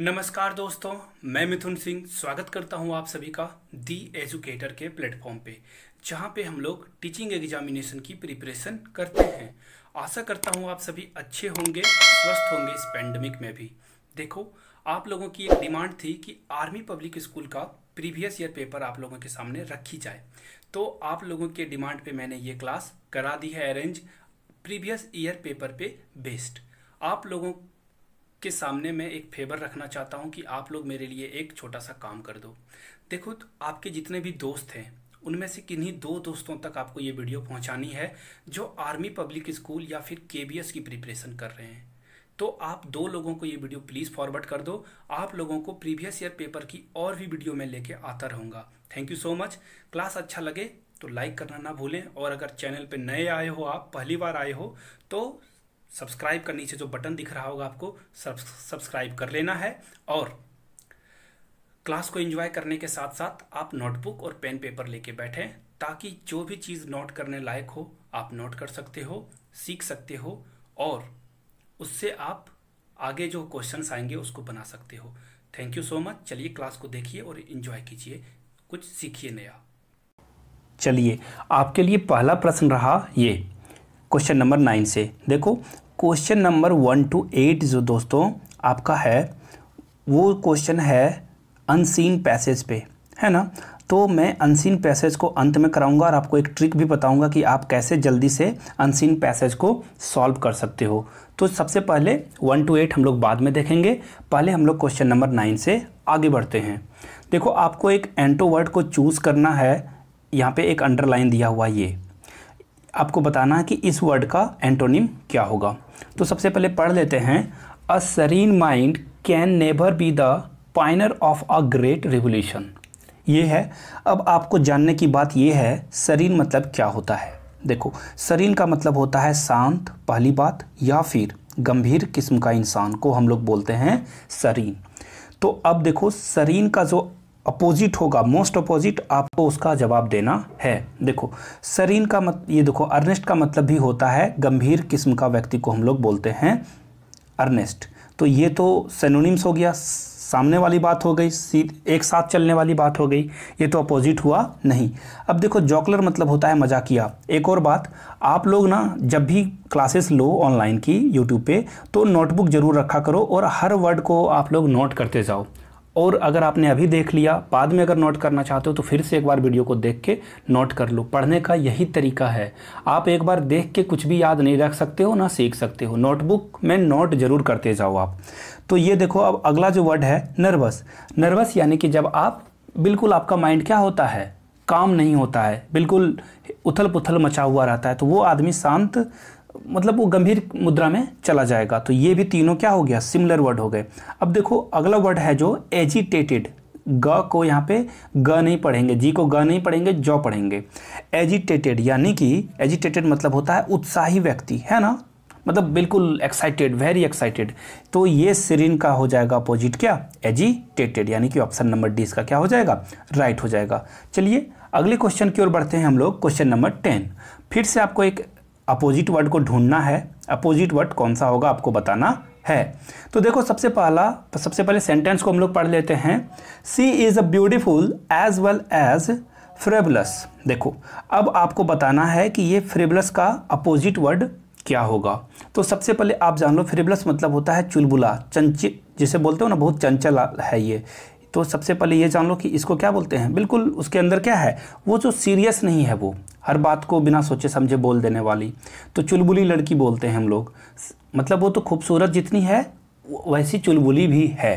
नमस्कार दोस्तों मैं मिथुन सिंह स्वागत करता हूं आप सभी का दी एजुकेटर के प्लेटफॉर्म पे जहां पे हम लोग टीचिंग एग्जामिनेशन की प्रिपरेशन करते हैं आशा करता हूं आप सभी अच्छे होंगे स्वस्थ होंगे इस पैंडमिक में भी देखो आप लोगों की एक डिमांड थी कि आर्मी पब्लिक स्कूल का प्रीवियस ईयर पेपर आप लोगों के सामने रखी जाए तो आप लोगों के डिमांड पे मैंने ये क्लास करा दी है अरेंज प्रीवियस ईयर पेपर पे बेस्ड आप लोगों के सामने मैं एक फेवर रखना चाहता हूँ कि आप लोग मेरे लिए एक छोटा सा काम कर दो देखो तो आपके जितने भी दोस्त हैं उनमें से किन्हीं दो दोस्तों तक आपको ये वीडियो पहुँचानी है जो आर्मी पब्लिक स्कूल या फिर के की प्रिपरेशन कर रहे हैं तो आप दो लोगों को ये वीडियो प्लीज़ फॉरवर्ड कर दो आप लोगों को प्रीवियस ईयर पेपर की और भी वीडियो मैं लेके आता रहूँगा thank you so much class अच्छा लगे तो लाइक करना ना भूलें और अगर चैनल पे नए आए हो आप पहली बार आए हो तो सब्सक्राइब का नीचे जो बटन दिख रहा होगा आपको सब्सक्राइब कर लेना है और क्लास को एंजॉय करने के साथ साथ आप नोटबुक और पेन पेपर लेके बैठे ताकि जो भी चीज़ नोट करने लायक हो आप नोट कर सकते हो सीख सकते हो और उससे आप आगे जो क्वेश्चन आएंगे उसको बना सकते हो थैंक यू सो मच चलिए क्लास को देखिए और एंजॉय कीजिए कुछ सीखिए नया चलिए आपके लिए पहला प्रश्न रहा ये क्वेश्चन नंबर नाइन से देखो question number one two eight जो दोस्तों आपका है वो क्वेश्चन है अनसीन पैसेज पे है ना तो मैं अनसीन पैसेज को अंत में कराऊंगा और आपको एक ट्रिक भी बताऊंगा कि आप कैसे जल्दी से अनसीन पैसेज को सॉल्व कर सकते हो तो सबसे पहले वन टू एट हम लोग बाद में देखेंगे पहले हम लोग क्वेश्चन नंबर नाइन से आगे बढ़ते हैं देखो आपको एक एंटो वर्ड को चूज़ करना है यहाँ पे एक अंडरलाइन दिया हुआ ये आपको बताना है कि इस वर्ड का एंटोनिम क्या होगा तो सबसे पहले पढ़ लेते हैं a serene mind can never be the pioneer of a great revolution ये है अब आपको जानने की बात यह है सरीन मतलब क्या होता है देखो सरीन का मतलब होता है शांत पहली बात या फिर गंभीर किस्म का इंसान को हम लोग बोलते हैं सरीन तो अब देखो सरीन का जो अपोजिट होगा मोस्ट अपोजिट आपको उसका जवाब देना है देखो सरीन का मत ये देखो अर्नेस्ट का मतलब भी होता है गंभीर किस्म का व्यक्ति को हम लोग बोलते हैं अर्नेस्ट तो ये तो सेनोनिम्स हो गया सामने वाली बात हो गई एक साथ चलने वाली बात हो गई ये तो अपोजिट हुआ नहीं अब देखो जॉकलर मतलब होता है किया एक और बात आप लोग ना जब भी क्लासेस लो ऑनलाइन की यूट्यूब पे तो नोटबुक ज़रूर रखा करो और हर वर्ड को आप लोग नोट करते जाओ और अगर आपने अभी देख लिया बाद में अगर नोट करना चाहते हो तो फिर से एक बार वीडियो को देख के नोट कर लो पढ़ने का यही तरीका है आप एक बार देख के कुछ भी याद नहीं रख सकते हो ना सीख सकते हो नोटबुक में नोट जरूर करते जाओ आप तो ये देखो अब अगला जो वर्ड है नर्वस नर्वस यानी कि जब आप बिल्कुल आपका माइंड क्या होता है काम नहीं होता है बिल्कुल उथल पुथल मचा हुआ रहता है तो वो आदमी शांत मतलब वो गंभीर मुद्रा में चला जाएगा तो ये भी तीनों क्या हो गया सिमिलर वर्ड हो गए अब देखो अगला वर्ड है जो एजिटेटेड ग को यहाँ पे ग नहीं पढ़ेंगे जी को ग नहीं पढ़ेंगे ज पढ़ेंगे एजिटेटेड यानी कि एजिटेटेड मतलब होता है उत्साही व्यक्ति है ना मतलब बिल्कुल एक्साइटेड वेरी एक्साइटेड तो ये सिरिन का हो जाएगा अपोजिट क्या एजिटेटेड यानी कि ऑप्शन नंबर डी इसका क्या हो जाएगा राइट right हो जाएगा चलिए अगले क्वेश्चन की ओर बढ़ते हैं हम लोग क्वेश्चन नंबर टेन फिर से आपको एक अपोजिट वर्ड को ढूंढना है अपोजिट वर्ड कौन सा होगा आपको बताना है तो देखो सबसे पहला सबसे पहले सेंटेंस को हम लोग पढ़ लेते हैं she is a beautiful as well as fabulous देखो अब आपको बताना है कि ये फ्रेबलस का अपोजिट वर्ड क्या होगा तो सबसे पहले आप जान लो फ्रेबलस मतलब होता है चुलबुला चंच जिसे बोलते हो ना बहुत चंचल है ये तो सबसे पहले ये जान लो कि इसको क्या बोलते हैं बिल्कुल उसके अंदर क्या है वो जो सीरियस नहीं है वो हर बात को बिना सोचे समझे बोल देने वाली तो चुलबुली लड़की बोलते हैं हम लोग मतलब वो तो खूबसूरत जितनी है वैसी चुलबुली भी है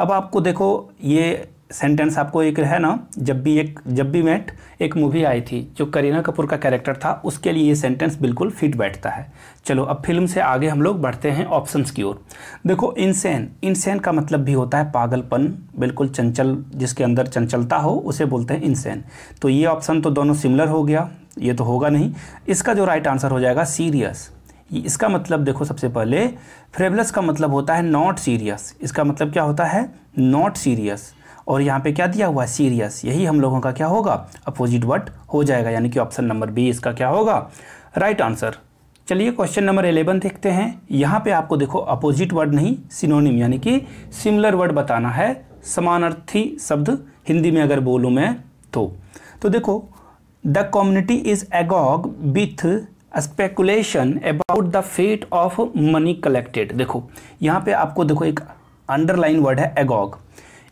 अब आपको देखो ये सेंटेंस आपको एक है ना जब भी एक जब भी मेट एक मूवी आई थी जो करीना कपूर का कैरेक्टर था उसके लिए ये सेंटेंस बिल्कुल फिट बैठता है चलो अब फिल्म से आगे हम लोग बढ़ते हैं ऑप्शंस की ओर देखो इनसेन इनसेन का मतलब भी होता है पागलपन बिल्कुल चंचल जिसके अंदर चंचलता हो उसे बोलते हैं इनसेन तो ये ऑप्शन तो दोनों सिमिलर हो गया ये तो होगा नहीं इसका जो राइट आंसर हो जाएगा सीरियस इसका मतलब देखो सबसे पहले फ्रेवलस का मतलब होता है नॉट सीरियस इसका मतलब क्या होता है नॉट सीरियस और यहाँ पे क्या दिया हुआ है सीरियस यही हम लोगों का क्या होगा अपोजिट वर्ड हो जाएगा यानी कि ऑप्शन नंबर बी इसका क्या होगा राइट आंसर चलिए क्वेश्चन नंबर एलेवन देखते हैं यहाँ पे आपको देखो अपोजिट वर्ड नहीं सिनोनिम यानी कि सिमिलर वर्ड बताना है समानार्थी शब्द हिंदी में अगर बोलूँ मैं तो तो देखो the community is agog with speculation about the fate of money collected देखो यहाँ पे आपको देखो एक अंडरलाइन वर्ड है एगॉग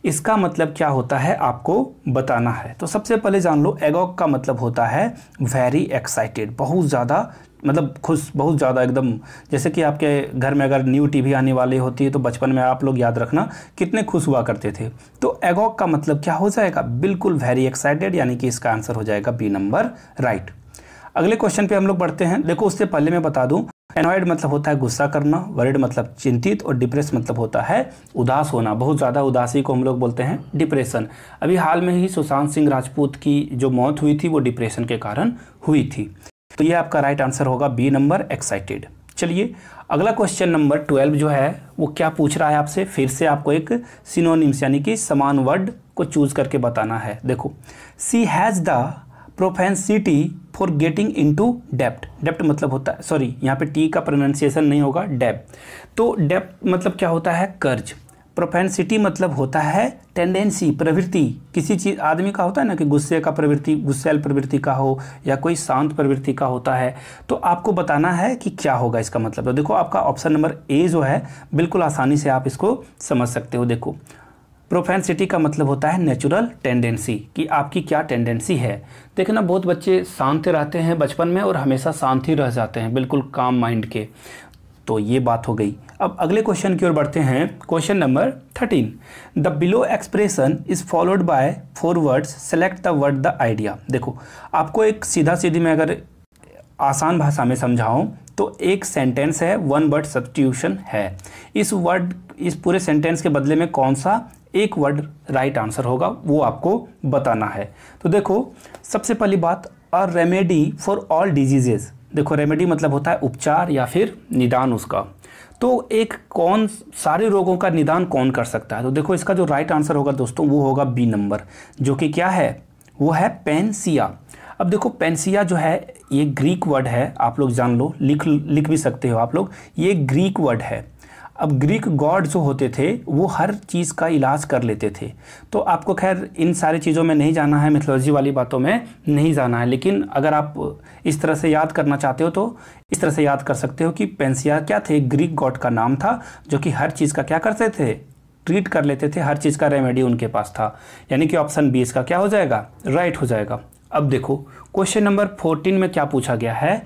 इसका मतलब क्या होता है आपको बताना है तो सबसे पहले जान लो एगॉक का मतलब होता है वेरी एक्साइटेड बहुत ज़्यादा मतलब खुश बहुत ज़्यादा एकदम जैसे कि आपके घर में अगर न्यू टीवी आने वाली होती है तो बचपन में आप लोग याद रखना कितने खुश हुआ करते थे तो एगॉक का मतलब क्या हो जाएगा बिल्कुल वेरी एक्साइटेड यानी कि इसका आंसर हो जाएगा बी नंबर राइट अगले क्वेश्चन पे हम लोग बढ़ते हैं देखो उससे पहले मैं बता दूं एनॉयड मतलब होता है गुस्सा करना वरिड मतलब चिंतित और डिप्रेस मतलब होता है उदास होना बहुत ज़्यादा उदासी को हम लोग बोलते हैं डिप्रेशन अभी हाल में ही सुशांत सिंह राजपूत की जो मौत हुई थी वो डिप्रेशन के कारण हुई थी तो ये आपका राइट आंसर होगा बी नंबर एक्साइटेड चलिए अगला क्वेश्चन नंबर ट्वेल्व जो है वो क्या पूछ रहा है आपसे फिर से आपको एक सिनोनिम्स यानी कि समान वर्ड को चूज करके बताना है देखो सी has the प्रोफेंसिटी for getting to डेप्ट डेप्ट मतलब होता है सॉरी यहाँ पे टी का प्रोनाउंसिएशन नहीं होगा डेप तो डेप्ट मतलब क्या होता है कर्ज प्रोफेंसिटी मतलब होता है टेंडेंसी प्रवृत्ति किसी चीज़ आदमी का होता है ना कि गुस्से का प्रवृत्ति गुस्सेल प्रवृत्ति का हो या कोई शांत प्रवृत्ति का होता है तो आपको बताना है कि क्या होगा इसका मतलब तो देखो आपका ऑप्शन नंबर ए जो है बिल्कुल आसानी से आप इसको समझ सकते हो देखो प्रोफेंसिटी का मतलब होता है नेचुरल टेंडेंसी कि आपकी क्या टेंडेंसी है देखना बहुत बच्चे शांत रहते हैं बचपन में और हमेशा शांत ही रह जाते हैं बिल्कुल काम माइंड के तो ये बात हो गई अब अगले क्वेश्चन की ओर बढ़ते हैं question number thirteen the below expression is followed by four words select the word the idea देखो आपको एक सीधा सीधी मैं अगर आसान भाषा में समझाऊं तो एक सेंटेंस है वन वर्ड सब्सटीट्यूशन है इस वर्ड इस पूरे सेंटेंस के बदले में कौन सा एक वर्ड राइट आंसर होगा वो आपको बताना है तो देखो सबसे पहली बात a remedy for all diseases देखो रेमेडी मतलब होता है उपचार या फिर निदान उसका तो एक कौन सारे रोगों का निदान कौन कर सकता है तो देखो इसका जो राइट आंसर होगा दोस्तों वो होगा बी नंबर जो कि क्या है वो है पेंसिया अब देखो पेंसिया जो है ये ग्रीक वर्ड है आप लोग जान लो लिख लिख भी सकते हो आप लोग ये ग्रीक वर्ड है अब ग्रीक गॉड जो होते थे वो हर चीज़ का इलाज कर लेते थे तो आपको खैर इन सारी चीज़ों में नहीं जाना है मिथोलॉजी वाली बातों में नहीं जाना है लेकिन अगर आप इस तरह से याद करना चाहते हो तो इस तरह से याद कर सकते हो कि पेंसिया क्या थे ग्रीक गॉड का नाम था जो कि हर चीज़ का क्या करते थे ट्रीट कर लेते थे हर चीज़ का रेमेडी उनके पास था यानी कि ऑप्शन बी इसका क्या हो जाएगा राइट right हो जाएगा अब देखो क्वेश्चन नंबर फोर्टीन में क्या पूछा गया है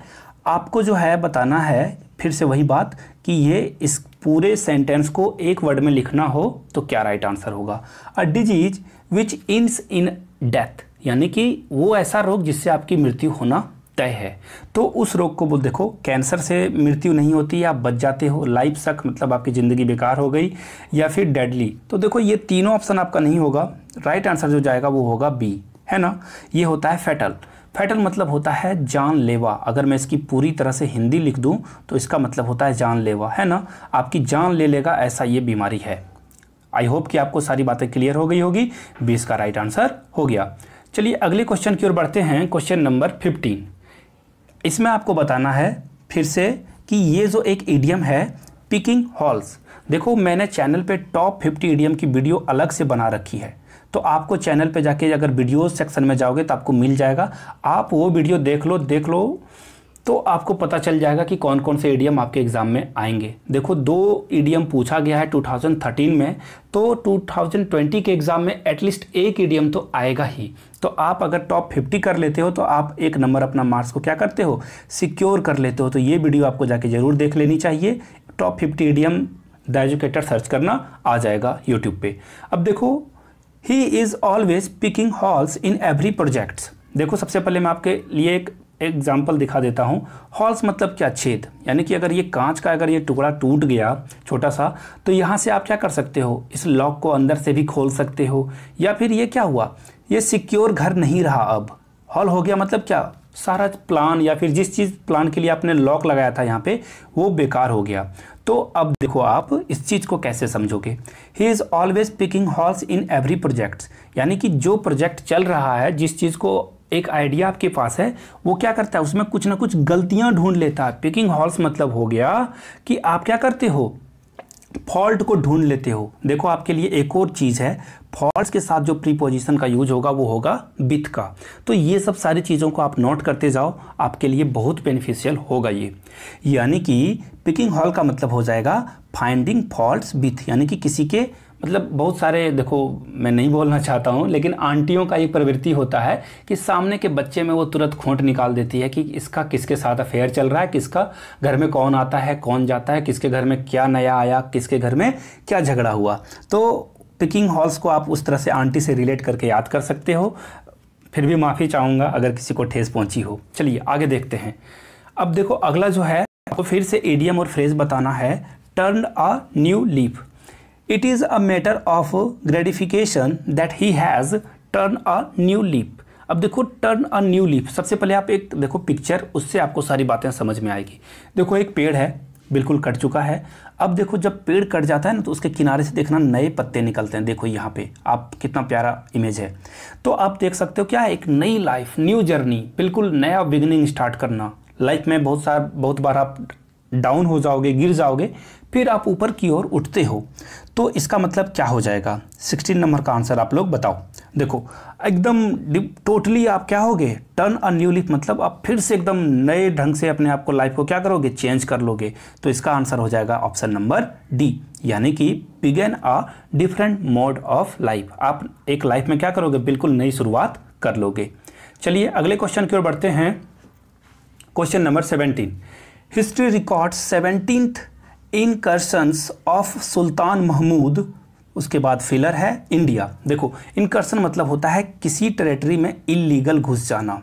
आपको जो है बताना है फिर से वही बात कि ये इस पूरे सेंटेंस को एक वर्ड में लिखना हो तो क्या राइट आंसर होगा अ डिजीज विच इंस इन डेथ यानी कि वो ऐसा रोग जिससे आपकी मृत्यु होना तय है तो उस रोग को बोल देखो कैंसर से मृत्यु नहीं होती या आप बच जाते हो लाइफ सक मतलब आपकी ज़िंदगी बेकार हो गई या फिर डेडली तो देखो ये तीनों ऑप्शन आपका नहीं होगा राइट आंसर जो जाएगा वो होगा बी है ना ये होता है फेटल फैटल मतलब होता है जानलेवा अगर मैं इसकी पूरी तरह से हिंदी लिख दूं तो इसका मतलब होता है जानलेवा है ना आपकी जान ले लेगा ऐसा ये बीमारी है आई होप कि आपको सारी बातें क्लियर हो गई होगी बी इसका राइट आंसर हो गया चलिए अगले क्वेश्चन की ओर बढ़ते हैं क्वेश्चन नंबर फिफ्टीन इसमें आपको बताना है फिर से कि ये जो एक ईडियम है पिकिंग हॉल्स देखो मैंने चैनल पे टॉप 50 ईडीएम की वीडियो अलग से बना रखी है तो आपको चैनल पे जाके अगर वीडियो सेक्शन में जाओगे तो आपको मिल जाएगा आप वो वीडियो देख लो देख लो तो आपको पता चल जाएगा कि कौन कौन से ईडीएम आपके एग्ज़ाम में आएंगे देखो दो ईडीएम पूछा गया है 2013 में तो 2020 के एग्ज़ाम में एटलीस्ट एक ईडीएम तो आएगा ही तो आप अगर टॉप 50 कर लेते हो तो आप एक नंबर अपना मार्क्स को क्या करते हो सिक्योर कर लेते हो तो ये वीडियो आपको जाके ज़रूर देख लेनी चाहिए top fifty idioms the educator search करना आ जाएगा यूट्यूब पर अब देखो he is always picking holes in every projects देखो सबसे पहले मैं आपके लिए एक एग्जाम्पल दिखा देता हूँ हॉल्स मतलब क्या छेद यानी कि अगर ये कांच का अगर ये टुकड़ा टूट गया छोटा सा तो यहाँ से आप क्या कर सकते हो इस लॉक को अंदर से भी खोल सकते हो या फिर ये क्या हुआ ये सिक्योर घर नहीं रहा अब हॉल हो गया मतलब क्या सारा प्लान या फिर जिस चीज़ प्लान के लिए आपने लॉक लगाया था यहाँ पे वो बेकार हो गया तो अब देखो आप इस चीज़ को कैसे समझोगे he is always picking holes in every projects यानी कि जो प्रोजेक्ट चल रहा है जिस चीज़ को एक आइडिया आपके पास है वो क्या करता है उसमें कुछ ना कुछ गलतियाँ ढूंढ लेता है पिकिंग हॉल्स मतलब हो गया कि आप क्या करते हो फॉल्ट को ढूंढ लेते हो देखो आपके लिए एक और चीज़ है फॉल्स के साथ जो प्रीपोजिशन का यूज होगा वो होगा बिथ का तो ये सब सारी चीज़ों को आप नोट करते जाओ आपके लिए बहुत बेनिफिशियल होगा ये यानी कि पिकिंग हॉल का मतलब हो जाएगा फाइंडिंग फॉल्ट बिथ यानी कि किसी के मतलब बहुत सारे देखो मैं नहीं बोलना चाहता हूँ लेकिन आंटियों का एक प्रवृत्ति होता है कि सामने के बच्चे में वो तुरंत खोट निकाल देती है कि इसका किसके साथ अफेयर चल रहा है किसका घर में कौन आता है कौन जाता है किसके घर में क्या नया आया किसके घर में क्या झगड़ा हुआ तो पिकिंग हॉल्स को आप उस तरह से आंटी से रिलेट करके याद कर सकते हो फिर भी माफ़ी चाहूंगा अगर किसी को ठेस पहुंची हो चलिए आगे देखते हैं अब देखो अगला जो है आपको फिर से एडियम और फ्रेज बताना है turn a new leaf it is a matter of gratification that he has turn a new leap अब देखो टर्न अ न्यू लीप सबसे पहले आप एक देखो पिक्चर उससे आपको सारी बातें समझ में आएगी देखो एक पेड़ है बिल्कुल कट चुका है अब देखो जब पेड़ कट जाता है ना तो उसके किनारे से देखना नए पत्ते निकलते हैं देखो यहाँ पे आप कितना प्यारा इमेज है तो आप देख सकते हो क्या है एक नई लाइफ न्यू जर्नी बिल्कुल नया बिगनिंग स्टार्ट करना लाइफ में बहुत सारा बहुत बार आप डाउन हो जाओगे गिर जाओगे फिर आप ऊपर की ओर उठते हो तो इसका मतलब क्या हो जाएगा सिक्सटीन नंबर का आंसर आप लोग बताओ देखो एकदम टोटली आप क्या होगे टर्न अ न्यू लिफ मतलब आप फिर से एकदम नए ढंग से अपने आप को लाइफ को क्या करोगे चेंज कर लोगे तो इसका आंसर हो जाएगा ऑप्शन नंबर डी यानी कि begin a different mode of life आप एक लाइफ में क्या करोगे बिल्कुल नई शुरुआत कर लोगे चलिए अगले क्वेश्चन की ओर बढ़ते हैं question number seventeen history record in incursions of Sultan Mahmud उसके बाद फिलर है इंडिया देखो इनकर्सन मतलब होता है किसी टेरेटरी में इलीगल घुस जाना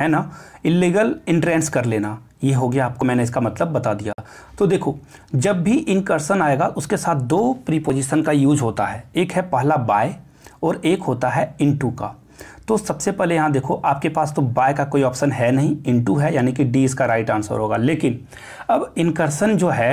है ना इलीगल इंट्रेंस कर लेना ये हो गया आपको मैंने इसका मतलब बता दिया तो देखो जब भी इनकर्सन आएगा उसके साथ दो प्रीपोजिशन का यूज होता है एक है पहला बाय और एक होता है इनटू का तो सबसे पहले यहाँ देखो आपके पास तो बाय का कोई ऑप्शन है नहीं इनटू है यानी कि डी इसका राइट आंसर होगा लेकिन अब इनकर्सन जो है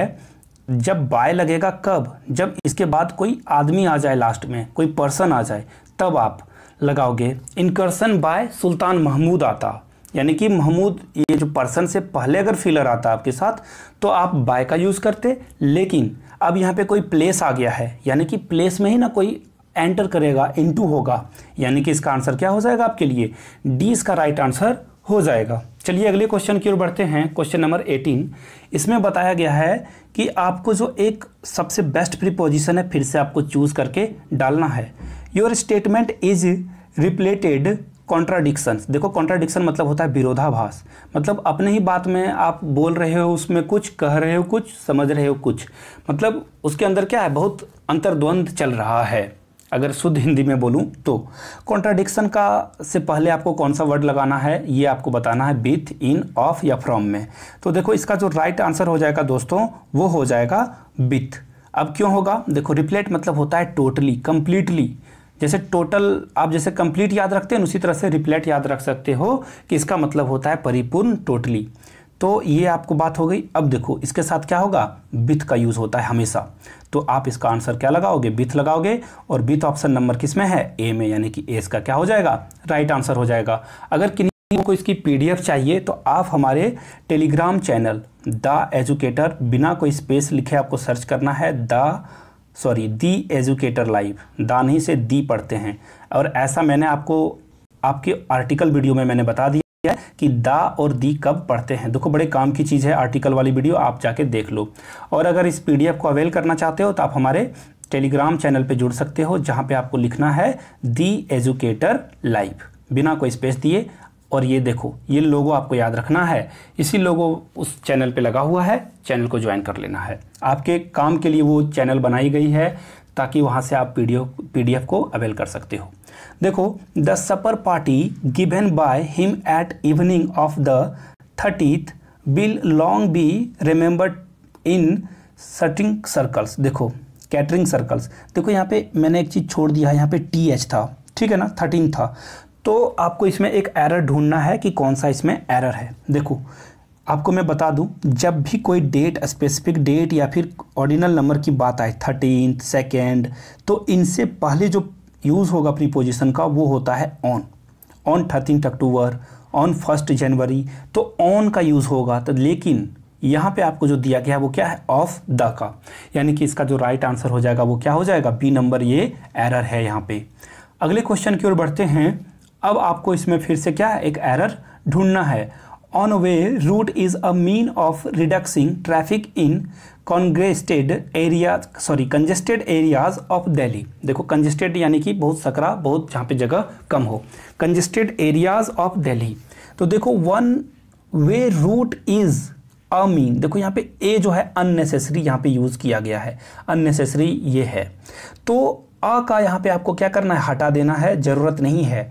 जब बाय लगेगा कब जब इसके बाद कोई आदमी आ जाए लास्ट में कोई पर्सन आ जाए तब आप लगाओगे इनकर्सन बाय सुल्तान महमूद आता यानी कि महमूद ये जो पर्सन से पहले अगर फिलर आता आपके साथ तो आप बाय का यूज़ करते लेकिन अब यहाँ पे कोई प्लेस आ गया है यानी कि प्लेस में ही ना कोई एंटर करेगा इनटू होगा यानी कि इसका आंसर क्या हो जाएगा आपके लिए डी इसका राइट आंसर हो जाएगा चलिए अगले क्वेश्चन की ओर बढ़ते हैं क्वेश्चन नंबर 18 इसमें बताया गया है कि आपको जो एक सबसे बेस्ट प्रीपोजिशन है फिर से आपको चूज़ करके डालना है your statement is repleted contradiction देखो कॉन्ट्राडिक्शन मतलब होता है विरोधाभास मतलब अपने ही बात में आप बोल रहे हो उसमें कुछ कह रहे हो कुछ समझ रहे हो कुछ मतलब उसके अंदर क्या है बहुत अंतर्द्वंद चल रहा है अगर शुद्ध हिंदी में बोलूँ तो कॉन्ट्राडिक्शन का से पहले आपको कौन सा वर्ड लगाना है ये आपको बताना है विथ इन ऑफ या फ्रॉम में तो देखो इसका जो राइट आंसर हो जाएगा दोस्तों वो हो जाएगा विथ अब क्यों होगा देखो रिप्लेट मतलब होता है टोटली कंप्लीटली जैसे टोटल आप जैसे कंप्लीट याद रखते हैं उसी तरह से रिप्लेट याद रख सकते हो कि इसका मतलब होता है परिपूर्ण टोटली तो ये आपको बात हो गई अब देखो इसके साथ क्या होगा बिथ का यूज़ होता है हमेशा तो आप इसका आंसर क्या लगाओगे बिथ लगाओगे और बिथ ऑप्शन नंबर किस में है ए में यानी कि ए इसका क्या हो जाएगा राइट आंसर हो जाएगा अगर किन को इसकी पीडीएफ चाहिए तो आप हमारे टेलीग्राम चैनल द एजुकेटर बिना कोई स्पेस लिखे आपको सर्च करना है the sorry the educator live दानी से दी पढ़ते हैं और ऐसा मैंने आपको आपके आर्टिकल वीडियो में मैंने बता दिया है कि दा और दी कब पढ़ते हैं देखो बड़े काम की चीज़ है आर्टिकल वाली वीडियो आप जाके देख लो और अगर इस पीडीएफ को अवेल करना चाहते हो तो आप हमारे टेलीग्राम चैनल पे जुड़ सकते हो जहाँ पे आपको लिखना है दी एजुकेटर लाइव बिना कोई स्पेस दिए और ये देखो ये लोगो आपको याद रखना है इसी लोगो उस चैनल पे लगा हुआ है चैनल को ज्वाइन कर लेना है आपके काम के लिए वो चैनल बनाई गई है ताकि वहाँ से आप पी डी को अवेल कर सकते हो देखो the supper party given by him at evening of the thirtieth will long be remember in sitting circles देखो कैटरिंग सर्कल्स देखो यहाँ पे मैंने एक चीज़ छोड़ दिया है यहाँ पे टी एच था ठीक है ना थर्टीन था तो आपको इसमें एक एरर ढूंढना है कि कौन सा इसमें एरर है देखो आपको मैं बता दूं जब भी कोई डेट स्पेसिफिक डेट या फिर ऑर्डिनल नंबर की बात आए थर्टीन सेकेंड तो इनसे पहले जो यूज़ होगा पोजीशन का वो होता है on on thirteen October on first January तो ऑन का यूज़ होगा तो लेकिन यहाँ पे आपको जो दिया गया है वो क्या है ऑफ द का यानी कि इसका जो राइट आंसर हो जाएगा वो क्या हो जाएगा बी नंबर ये एरर है यहाँ पे अगले क्वेश्चन की ओर बढ़ते हैं अब आपको इसमें फिर से क्या है एक एरर ढूंढना है on a way route is a mean of reducing traffic in congested areas sorry congested areas of Delhi देखो congested यानी कि बहुत सकरा बहुत जहाँ पे जगह कम हो congested areas of Delhi तो देखो one way route is a mean देखो यहाँ पे a जो है unnecessary यहाँ पे यूज़ किया गया है unnecessary ये है तो a का यहाँ पे आपको क्या करना है हटा देना है ज़रूरत नहीं है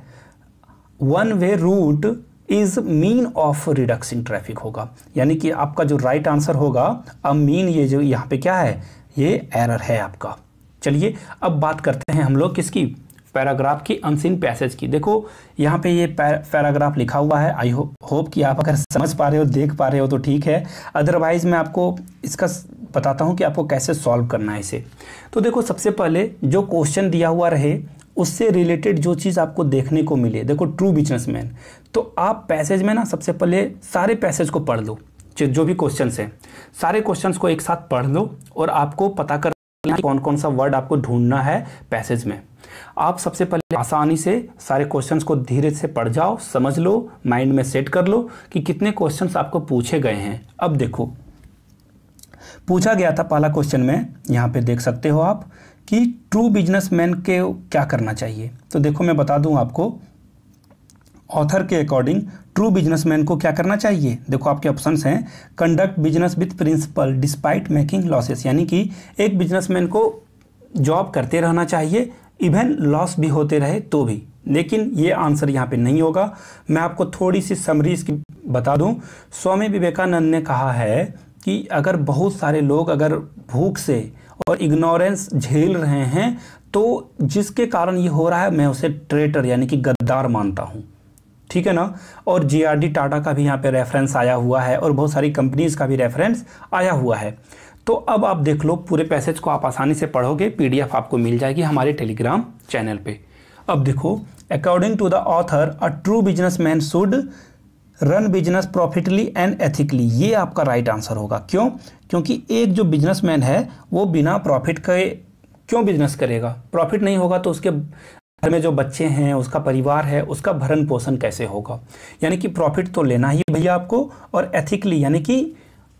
one way route is mean of redux in traffic होगा यानी कि आपका जो राइट right आंसर होगा अब मीन ये जो यहाँ पे क्या है ये एरर है आपका चलिए अब बात करते हैं हम लोग किसकी पैराग्राफ की अनसिन पैसेज की देखो यहाँ पे ये पैराग्राफ लिखा हुआ है आई होप कि आप अगर समझ पा रहे हो देख पा रहे हो तो ठीक है अदरवाइज़ मैं आपको इसका बताता हूँ कि आपको कैसे सॉल्व करना है इसे तो देखो सबसे पहले जो क्वेश्चन दिया हुआ रहे उससे रिलेटेड जो चीज़ आपको देखने को मिले देखो ट्रू बिजनेसमैन तो आप पैसेज में ना सबसे पहले सारे पैसेज को पढ़ लो जो भी क्वेश्चन हैं सारे क्वेश्चन को एक साथ पढ़ लो और आपको पता कर कौन कौन सा वर्ड आपको ढूंढना है पैसेज में आप सबसे पहले आसानी से सारे क्वेश्चंस को धीरे से पढ़ जाओ समझ लो माइंड में सेट कर लो कि कितने क्वेश्चंस आपको पूछे गए हैं अब देखो पूछा गया था पहला क्वेश्चन में यहाँ पे देख सकते हो आप कि ट्रू बिजनेसमैन के क्या करना चाहिए तो देखो मैं बता दूं आपको ऑथर के अकॉर्डिंग ट्रू बिजनेसमैन को क्या करना चाहिए देखो आपके ऑप्शन हैं conduct business with principle despite making losses यानी कि एक बिजनेसमैन को जॉब करते रहना चाहिए इवन लॉस भी होते रहे तो भी लेकिन ये आंसर यहाँ पे नहीं होगा मैं आपको थोड़ी सी समरी इसकी बता दूँ स्वामी विवेकानंद ने कहा है कि अगर बहुत सारे लोग अगर भूख से और इग्नोरेंस झेल रहे हैं तो जिसके कारण ये हो रहा है मैं उसे ट्रेटर यानी कि गद्दार मानता हूँ ठीक है ना और जे टाटा का भी यहाँ पे रेफरेंस आया हुआ है और बहुत सारी कंपनीज़ का भी रेफरेंस आया हुआ है तो अब आप देख लो पूरे पैसेज को आप आसानी से पढ़ोगे पीडीएफ आपको मिल जाएगी हमारे टेलीग्राम चैनल पे अब देखो according to the author a true business man should run business profitably and ethically ये आपका राइट आंसर होगा क्यों क्योंकि एक जो बिजनेसमैन है वो बिना प्रॉफिट के क्यों बिजनेस करेगा प्रॉफिट नहीं होगा तो उसके घर में जो बच्चे हैं उसका परिवार है उसका भरण पोषण कैसे होगा यानी कि प्रॉफिट तो लेना ही भैया आपको और एथिकली यानी कि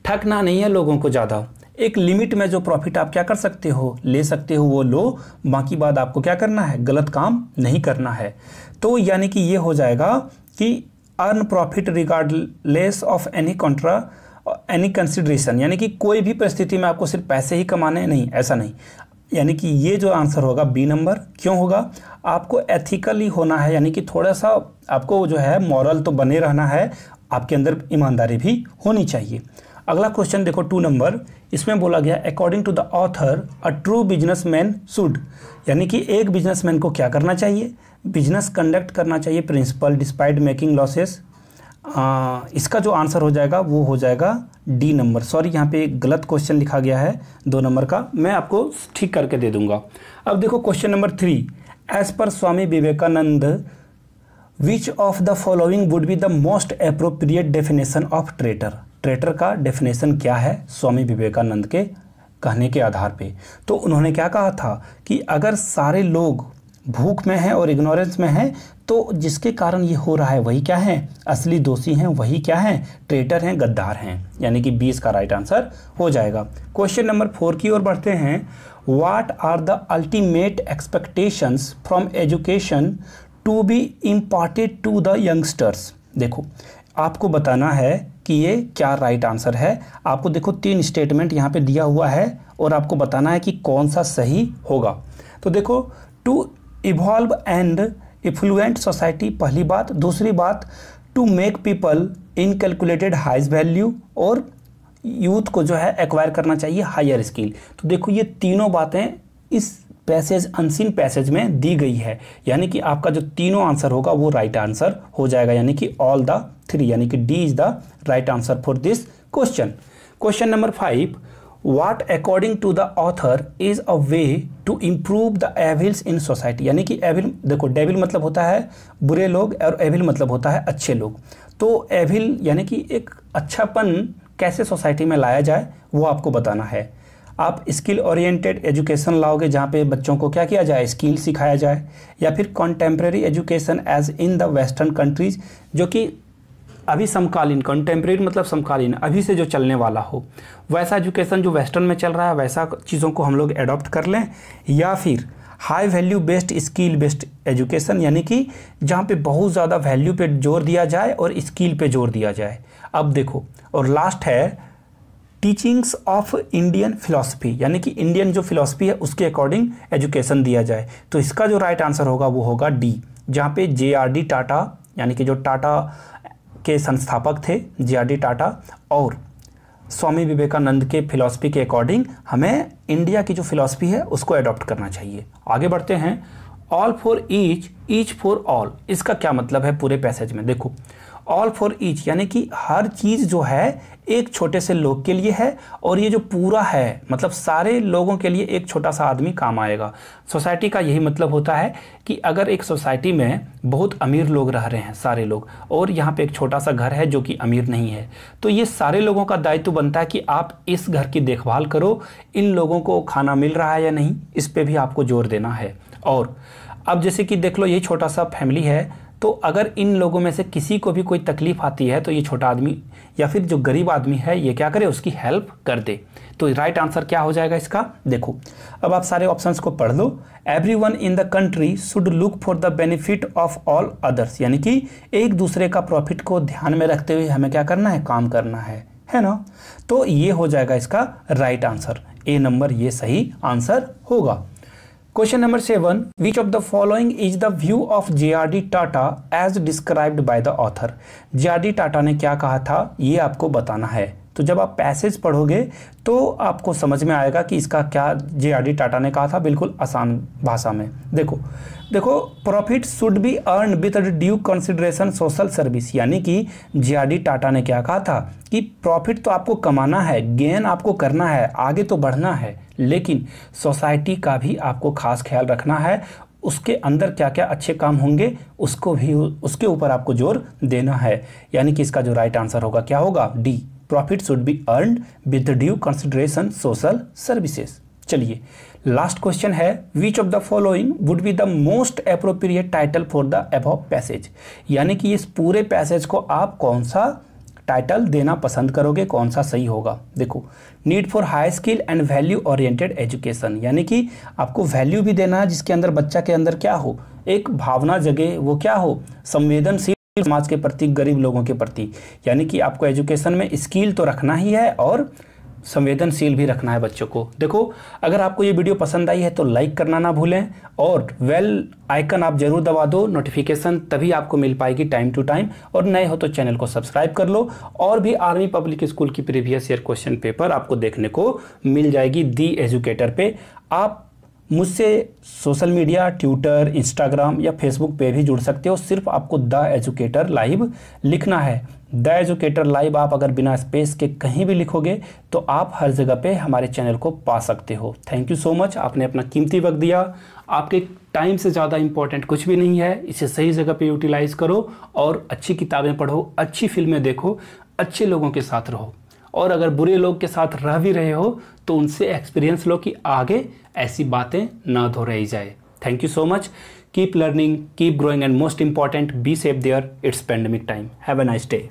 ठकना नहीं है लोगों को ज़्यादा एक लिमिट में जो प्रॉफिट आप क्या कर सकते हो ले सकते हो वो लो बाकी बात आपको क्या करना है गलत काम नहीं करना है तो यानी कि ये हो जाएगा कि earn profit regardless of any contra any consideration यानी कि कोई भी परिस्थिति में आपको सिर्फ पैसे ही कमाने नहीं ऐसा नहीं यानी कि ये जो आंसर होगा बी नंबर क्यों होगा आपको एथिकली होना है यानी कि थोड़ा सा आपको जो है मॉरल तो बने रहना है आपके अंदर ईमानदारी भी होनी चाहिए अगला क्वेश्चन देखो टू नंबर इसमें बोला गया according to the author a true businessman should यानी कि एक बिजनेसमैन को क्या करना चाहिए बिजनेस कंडक्ट करना चाहिए प्रिंसिपल डिस्पाइट मेकिंग लॉसेस इसका जो आंसर हो जाएगा वो हो जाएगा डी नंबर सॉरी यहाँ पे एक गलत क्वेश्चन लिखा गया है दो नंबर का मैं आपको ठीक करके दे दूंगा अब देखो क्वेश्चन नंबर थ्री एज पर Swami Vivekananda which of the following would be the most appropriate definition of traitor traitor का डेफिनेशन क्या है स्वामी विवेकानंद के कहने के आधार पे तो उन्होंने क्या कहा था कि अगर सारे लोग भूख में हैं और इग्नोरेंस में हैं तो जिसके कारण ये हो रहा है वही क्या है असली दोषी हैं वही क्या हैं ट्रेटर हैं गद्दार हैं यानी कि बीस का राइट आंसर हो जाएगा क्वेश्चन नंबर फोर की ओर बढ़ते हैं what are the ultimate expectations from education to be imported to the youngsters देखो आपको बताना है कि ये क्या राइट आंसर है आपको देखो तीन स्टेटमेंट यहाँ पे दिया हुआ है और आपको बताना है कि कौन सा सही होगा तो देखो to evolve and affluent society पहली बात दूसरी बात to make people in calculated highs value और यूथ को जो है एक्वायर करना चाहिए हायर स्किल तो देखो ये तीनों बातें इस पैसेज अनसिन पैसेज में दी गई है यानी कि आपका जो तीनों आंसर होगा वो राइट right आंसर हो जाएगा यानी कि ऑल द थ्री यानी कि D is the right answer for this question question number five what according to the author is a way to improve the evils in society यानी कि evil देखो devil मतलब होता है बुरे लोग और एविल मतलब होता है अच्छे लोग तो एविल यानी कि एक अच्छापन कैसे सोसाइटी में लाया जाए वो आपको बताना है आप स्किल ओरिएंटेड एजुकेशन लाओगे जहाँ पे बच्चों को क्या किया जाए स्किल सिखाया जाए या फिर contemporary education as in the western countries जो कि अभी समकालीन कंटेम्प्रेरी मतलब समकालीन अभी से जो चलने वाला हो वैसा एजुकेशन जो वेस्टर्न में चल रहा है वैसा चीज़ों को हम लोग एडॉप्ट कर लें या फिर high value based skill based education यानी कि जहाँ पे बहुत ज़्यादा वैल्यू पे जोर दिया जाए और स्किल पे जोर दिया जाए अब देखो और लास्ट है टीचिंग्स ऑफ इंडियन फिलोसफी यानी कि इंडियन जो फिलोसफी है उसके अकॉर्डिंग एजुकेशन दिया जाए तो इसका जो राइट आंसर होगा वो होगा डी जहाँ पे जे आर डी टाटा यानी कि जो टाटा के संस्थापक थे जे आर डी टाटा और स्वामी विवेकानंद के फिलॉसफी के अकॉर्डिंग हमें इंडिया की जो फिलोसफी है उसको अडॉप्ट करना चाहिए आगे बढ़ते हैं all for each each for all इसका क्या मतलब है पूरे पैसेज में देखो ऑल फॉर ईच यानी कि हर चीज़ जो है एक छोटे से लोग के लिए है और ये जो पूरा है मतलब सारे लोगों के लिए एक छोटा सा आदमी काम आएगा सोसाइटी का यही मतलब होता है कि अगर एक सोसाइटी में बहुत अमीर लोग रह रहे हैं सारे लोग और यहाँ पे एक छोटा सा घर है जो कि अमीर नहीं है तो ये सारे लोगों का दायित्व बनता है कि आप इस घर की देखभाल करो इन लोगों को खाना मिल रहा है या नहीं इस पर भी आपको जोर देना है और अब जैसे कि देख लो यही छोटा सा फैमिली है तो अगर इन लोगों में से किसी को भी कोई तकलीफ़ आती है तो ये छोटा आदमी या फिर जो गरीब आदमी है ये क्या करे उसकी हेल्प कर दे तो राइट आंसर क्या हो जाएगा इसका देखो अब आप सारे ऑप्शंस को पढ़ लो every one in the country should look for the benefit of all others यानी कि एक दूसरे का प्रॉफिट को ध्यान में रखते हुए हमें क्या करना है काम करना है है ना तो ये हो जाएगा इसका राइट आंसर ए नंबर ये सही आंसर होगा question number seven which of the following is the view of J R D Tata as described by the author J R D Tata ने क्या कहा था ये आपको बताना है तो जब आप पैसेज पढ़ोगे तो आपको समझ में आएगा कि इसका क्या जे आर डी टाटा ने कहा था बिल्कुल आसान भाषा में देखो देखो profit should be earn with due consideration social service यानी कि जे आर डी टाटा ने क्या कहा था कि प्रॉफिट तो आपको कमाना है गेन आपको करना है आगे तो बढ़ना है लेकिन सोसाइटी का भी आपको खास ख्याल रखना है उसके अंदर क्या क्या अच्छे काम होंगे उसको भी उसके ऊपर आपको जोर देना है यानी कि इसका जो राइट आंसर होगा क्या होगा D profit should be earn with due consideration social services चलिए लास्ट क्वेश्चन है which of the following would be the most appropriate title for the above passage यानी कि इस पूरे पैसेज को आप कौन सा टाइटल देना पसंद करोगे कौन सा सही होगा देखो need for high skill and value oriented education यानी कि आपको वैल्यू भी देना है जिसके अंदर बच्चा के अंदर क्या हो एक भावना जगे वो क्या हो संवेदनशील समाज के प्रति गरीब लोगों के प्रति यानी कि आपको एजुकेशन में स्किल तो रखना ही है और संवेदनशील भी रखना है बच्चों को देखो अगर आपको ये वीडियो पसंद आई है तो लाइक करना ना भूलें और वेल आइकन आप जरूर दबा दो नोटिफिकेशन तभी आपको मिल पाएगी टाइम टू टाइम और नए हो तो चैनल को सब्सक्राइब कर लो और भी आर्मी पब्लिक स्कूल की प्रीवियस ईयर क्वेश्चन पेपर आपको देखने को मिल जाएगी दी एजुकेटर पे आप मुझसे सोशल मीडिया ट्विटर इंस्टाग्राम या फेसबुक पे भी जुड़ सकते हो सिर्फ आपको द एजुकेटर लाइव लिखना है द एजुकेटर लाइव आप अगर बिना स्पेस के कहीं भी लिखोगे तो आप हर जगह पे हमारे चैनल को पा सकते हो थैंक यू सो मच आपने अपना कीमती वक्त दिया आपके टाइम से ज़्यादा इंपॉर्टेंट कुछ भी नहीं है इसे सही जगह पे यूटिलाइज़ करो और अच्छी किताबें पढ़ो अच्छी फिल्में देखो अच्छे लोगों के साथ रहो और अगर बुरे लोग के साथ रह भी रहे हो तो उनसे एक्सपीरियंस लो कि आगे ऐसी बातें ना धो रही जाए thank you so much keep learning keep growing and most important be safe there it's pandemic time have a nice day